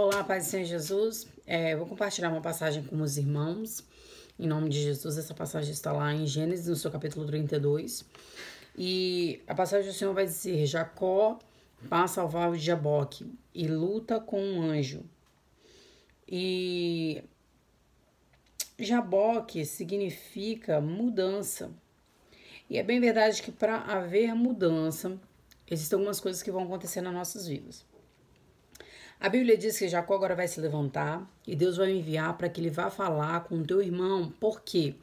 Olá, Paz do Senhor Jesus. É, vou compartilhar uma passagem com os irmãos. Em nome de Jesus, essa passagem está lá em Gênesis, no seu capítulo 32. E a passagem do Senhor vai dizer: Jacó passa ao vale de Jaboque e luta com um anjo. E Jaboque significa mudança. E é bem verdade que para haver mudança, existem algumas coisas que vão acontecer nas nossas vidas. A Bíblia diz que Jacó agora vai se levantar e Deus vai enviar para que ele vá falar com o teu irmão, porque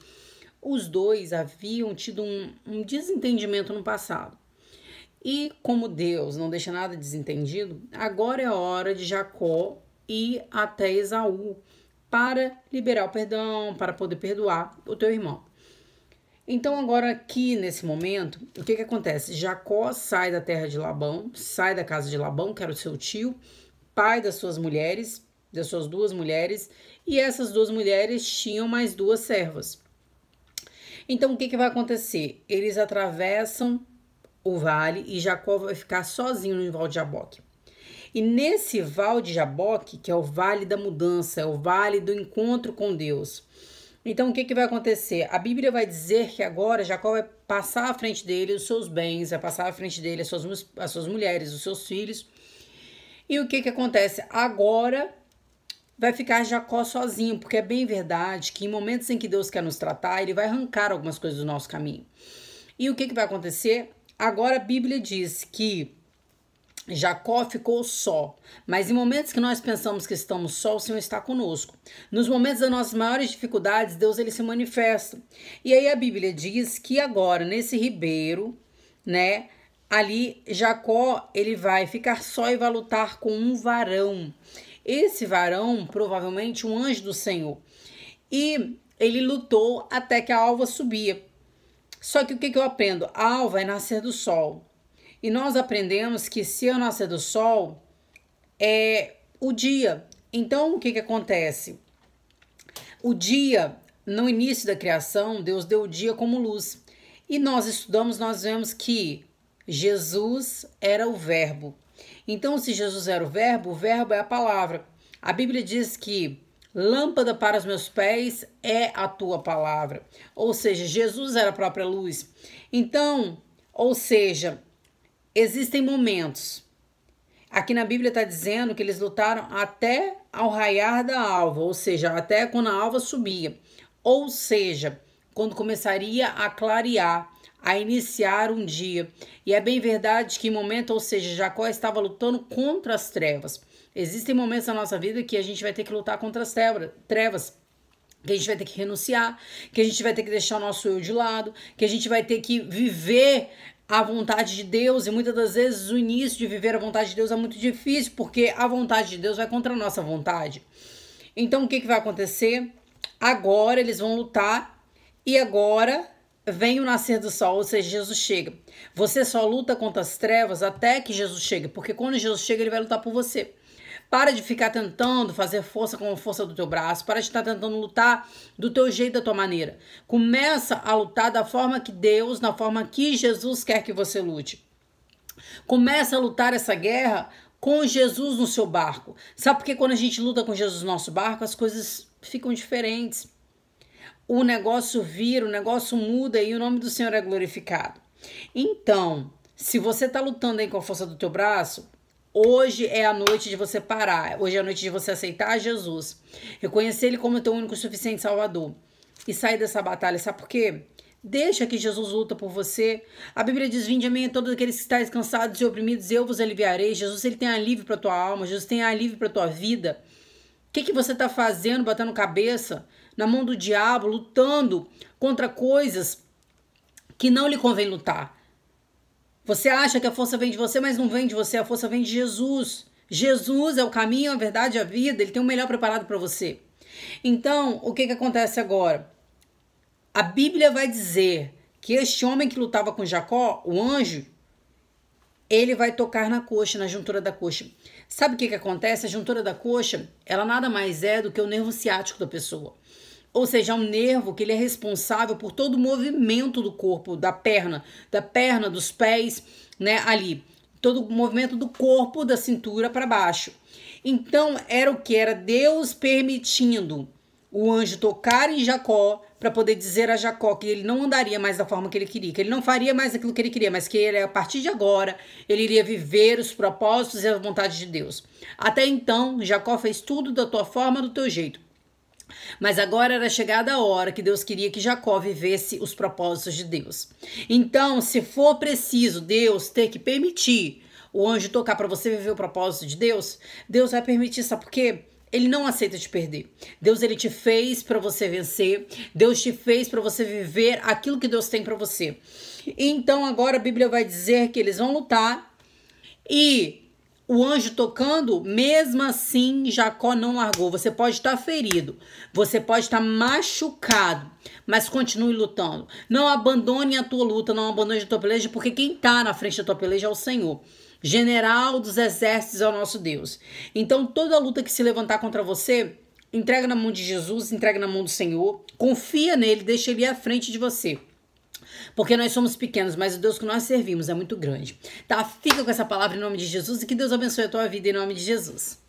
os dois haviam tido um, um desentendimento no passado. E como Deus não deixa nada desentendido, agora é a hora de Jacó ir até Esaú para liberar o perdão, para poder perdoar o teu irmão. Então, agora aqui nesse momento, o que, que acontece? Jacó sai da terra de Labão, sai da casa de Labão, que era o seu tio, pai das suas mulheres, das suas duas mulheres, e essas duas mulheres tinham mais duas servas. Então o que, que vai acontecer? Eles atravessam o vale e Jacó vai ficar sozinho no Val de Jaboque. E nesse Val de Jaboque, que é o Vale da Mudança, é o Vale do Encontro com Deus. Então, o que, que vai acontecer? A Bíblia vai dizer que agora Jacó vai passar à frente dele os seus bens, vai passar à frente dele as suas, as suas mulheres, os seus filhos, e o que, que acontece? Agora vai ficar Jacó sozinho, porque é bem verdade que em momentos em que Deus quer nos tratar, ele vai arrancar algumas coisas do nosso caminho. E o que, que vai acontecer? Agora a Bíblia diz que Jacó ficou só, mas em momentos que nós pensamos que estamos só, o Senhor está conosco. Nos momentos das nossas maiores dificuldades, Deus ele se manifesta. E aí a Bíblia diz que agora nesse ribeiro, né, ali Jacó ele vai ficar só e vai lutar com um varão. Esse varão, provavelmente um anjo do Senhor. E ele lutou até que a alva subia. Só que o que, que eu aprendo? A alva é nascer do sol. E nós aprendemos que se eu nascer do sol, é o dia. Então, o que, que acontece? O dia, no início da criação, Deus deu o dia como luz. E nós estudamos, nós vemos que Jesus era o Verbo. Então, se Jesus era o Verbo, o Verbo é a palavra. A Bíblia diz que lâmpada para os meus pés é a tua palavra. Ou seja, Jesus era a própria luz. Então, ou seja, existem momentos. Aqui na Bíblia está dizendo que eles lutaram até ao raiar da alva, ou seja, até quando a alva subia. Ou seja, quando começaria a clarear a iniciar um dia. E é bem verdade que em momento, ou seja, Jacó estava lutando contra as trevas. Existem momentos na nossa vida que a gente vai ter que lutar contra as trevas que a gente vai ter que renunciar, que a gente vai ter que deixar o nosso eu de lado, que a gente vai ter que viver a vontade de Deus, e muitas das vezes o início de viver a vontade de Deus é muito difícil, porque a vontade de Deus vai contra a nossa vontade. Então o que, que vai acontecer? Agora eles vão lutar, e agora Vem o nascer do sol, ou seja, Jesus chega. Você só luta contra as trevas até que Jesus chegue, porque quando Jesus chega, ele vai lutar por você. Para de ficar tentando fazer força com a força do teu braço, para de estar tentando lutar do teu jeito, da tua maneira. Começa a lutar da forma que Deus, na forma que Jesus quer que você lute. Começa a lutar essa guerra com Jesus no seu barco. Sabe porque quando a gente luta com Jesus no nosso barco, as coisas ficam diferentes o negócio vira, o negócio muda e o nome do Senhor é glorificado. Então, se você está lutando aí com a força do teu braço, hoje é a noite de você parar, hoje é a noite de você aceitar Jesus, reconhecer Ele como teu único suficiente Salvador e sair dessa batalha, sabe por quê? Deixa que Jesus luta por você. A Bíblia diz: Vinde a mim todos aqueles que estáis cansados e oprimidos, eu vos aliviarei. Jesus ele tem alívio para tua alma, Jesus tem alívio para tua vida que, que você está fazendo, batendo cabeça na mão do diabo, lutando contra coisas que não lhe convém lutar? Você acha que a força vem de você, mas não vem de você, a força vem de Jesus. Jesus é o caminho, a verdade, a vida, ele tem o melhor preparado para você. Então, o que, que acontece agora? A Bíblia vai dizer que este homem que lutava com Jacó, o anjo, ele vai tocar na coxa, na juntura da coxa. Sabe o que, que acontece? A juntura da coxa, ela nada mais é do que o nervo ciático da pessoa. Ou seja, é um nervo que ele é responsável por todo o movimento do corpo, da perna, da perna, dos pés, né, ali. Todo o movimento do corpo, da cintura para baixo. Então, era o que? Era Deus permitindo o anjo tocar em Jacó para poder dizer a Jacó que ele não andaria mais da forma que ele queria, que ele não faria mais aquilo que ele queria, mas que ele, a partir de agora ele iria viver os propósitos e a vontade de Deus. Até então, Jacó fez tudo da tua forma, do teu jeito. Mas agora era chegada a hora que Deus queria que Jacó vivesse os propósitos de Deus. Então, se for preciso Deus ter que permitir o anjo tocar para você viver o propósito de Deus, Deus vai permitir, sabe por quê? ele não aceita te perder. Deus ele te fez para você vencer. Deus te fez para você viver aquilo que Deus tem para você. Então agora a Bíblia vai dizer que eles vão lutar e o anjo tocando, mesmo assim Jacó não largou. Você pode estar ferido, você pode estar machucado, mas continue lutando. Não abandone a tua luta, não abandone a tua peleja, porque quem está na frente da tua peleja é o Senhor general dos exércitos é o nosso Deus. Então, toda luta que se levantar contra você, entrega na mão de Jesus, entrega na mão do Senhor, confia nele, deixa ele à frente de você. Porque nós somos pequenos, mas o Deus que nós servimos é muito grande. Tá? Fica com essa palavra em nome de Jesus e que Deus abençoe a tua vida em nome de Jesus.